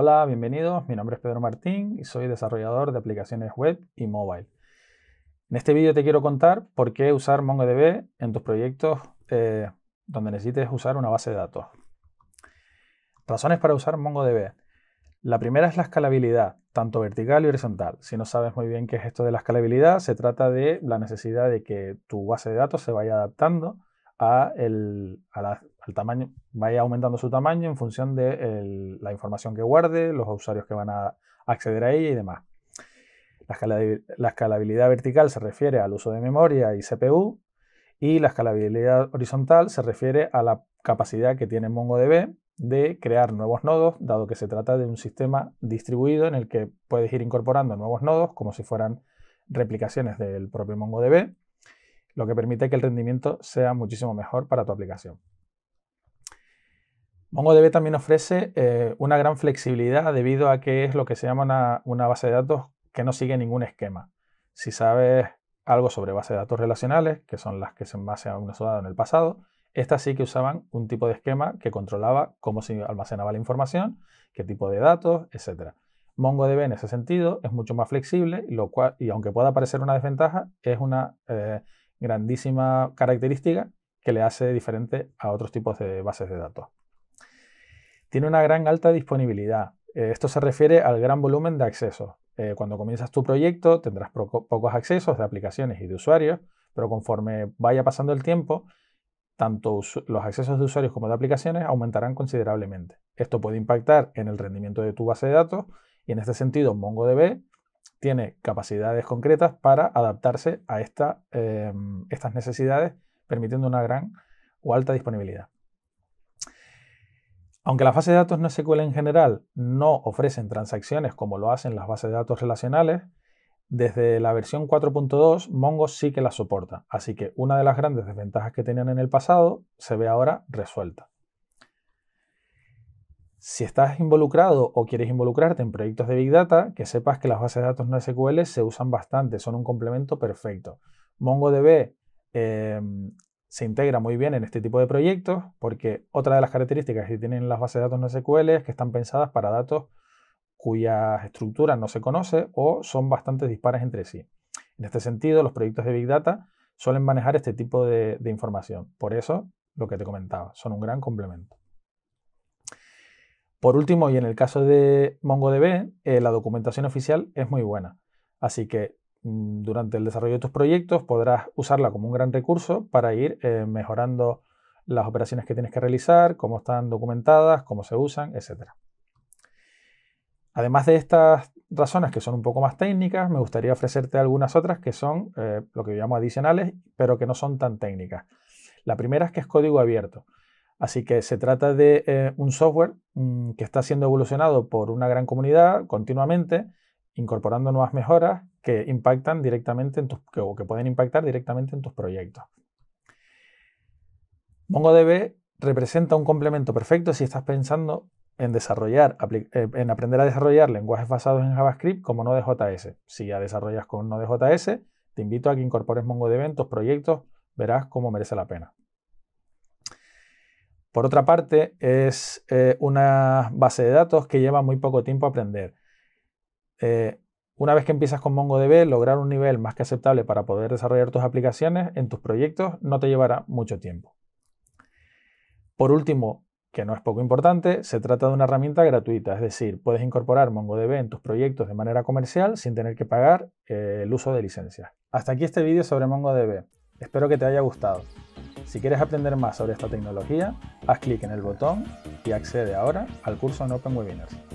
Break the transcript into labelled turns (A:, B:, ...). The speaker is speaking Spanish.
A: Hola, bienvenidos. Mi nombre es Pedro Martín y soy desarrollador de aplicaciones web y mobile. En este vídeo te quiero contar por qué usar MongoDB en tus proyectos eh, donde necesites usar una base de datos. Razones para usar MongoDB. La primera es la escalabilidad, tanto vertical y horizontal. Si no sabes muy bien qué es esto de la escalabilidad, se trata de la necesidad de que tu base de datos se vaya adaptando a, el, a la tamaño vaya aumentando su tamaño en función de la información que guarde, los usuarios que van a acceder a ella y demás. La escalabilidad vertical se refiere al uso de memoria y CPU y la escalabilidad horizontal se refiere a la capacidad que tiene MongoDB de crear nuevos nodos, dado que se trata de un sistema distribuido en el que puedes ir incorporando nuevos nodos como si fueran replicaciones del propio MongoDB, lo que permite que el rendimiento sea muchísimo mejor para tu aplicación. MongoDB también ofrece eh, una gran flexibilidad debido a que es lo que se llama una, base de datos que no sigue ningún esquema. Si sabes algo sobre bases de datos relacionales, que son las que se más se han usado en el pasado, estas sí que usaban un tipo de esquema que controlaba cómo se almacenaba la información, qué tipo de datos, etc. MongoDB en ese sentido es mucho más flexible lo cual, y aunque pueda parecer una desventaja, es una eh, grandísima característica que le hace diferente a otros tipos de bases de datos. Tiene una gran alta disponibilidad. Eh, esto se refiere al gran volumen de accesos. Eh, cuando comienzas tu proyecto tendrás pocos accesos de aplicaciones y de usuarios, pero conforme vaya pasando el tiempo, tanto los accesos de usuarios como de aplicaciones aumentarán considerablemente. Esto puede impactar en el rendimiento de tu base de datos y en este sentido MongoDB tiene capacidades concretas para adaptarse a em, estas necesidades, permitiendo una gran o alta disponibilidad. Aunque las bases de datos no SQL en general no ofrecen transacciones como lo hacen las bases de datos relacionales, desde la versión 4.2 Mongo sí que las soporta, así que una de las grandes desventajas que tenían en el pasado se ve ahora resuelta. Si estás involucrado o quieres involucrarte en proyectos de Big Data, que sepas que las bases de datos no se usan bastante, son un complemento perfecto. MongoDB se integra muy bien en este tipo de proyectos porque otra de las características que tienen las bases de datos no SQL es que están pensadas para datos cuyas estructuras no se conoce o son bastante dispares entre sí. En este sentido, los proyectos de Big Data suelen manejar este tipo de, información. Por eso, lo que te comentaba, son un gran complemento. Por último, y en el caso de MongoDB, eh, la documentación oficial es muy buena. Así que Mm, durante el desarrollo de tus proyectos podrás usarla como un gran recurso para ir eh, mejorando las operaciones que tienes que realizar, cómo están documentadas, cómo se usan, etc. Además de estas razones que son un poco más técnicas, me gustaría ofrecerte algunas otras que son eh, lo que yo llamo adicionales, pero que no son tan técnicas. La primera es que es código abierto. Así que se trata de eh, un software mm, que está siendo evolucionado por una gran comunidad continuamente incorporando nuevas mejoras que impactan directamente en tus, que, pueden impactar directamente en tus proyectos. MongoDB representa un complemento perfecto si estás pensando en desarrollar, eh, en aprender a desarrollar lenguajes basados en JavaScript como Node.js. Si ya desarrollas con Node.js, te invito a que incorpores MongoDB en tus proyectos, verás cómo merece la pena. Por otra parte, es eh, una base de datos que lleva muy poco tiempo aprender. Eh, una vez que empiezas con MongoDB, lograr un nivel más que aceptable para poder desarrollar tus aplicaciones en tus proyectos no te llevará mucho tiempo. Por último, que no es poco importante, se trata de una herramienta gratuita, es decir, puedes incorporar MongoDB en tus proyectos de manera comercial sin tener que pagar eh, el uso de licencias. Hasta aquí este vídeo sobre MongoDB. Espero que te haya gustado. Si quieres aprender más sobre esta tecnología, haz clic en el botón y accede ahora al curso en Open Webinars.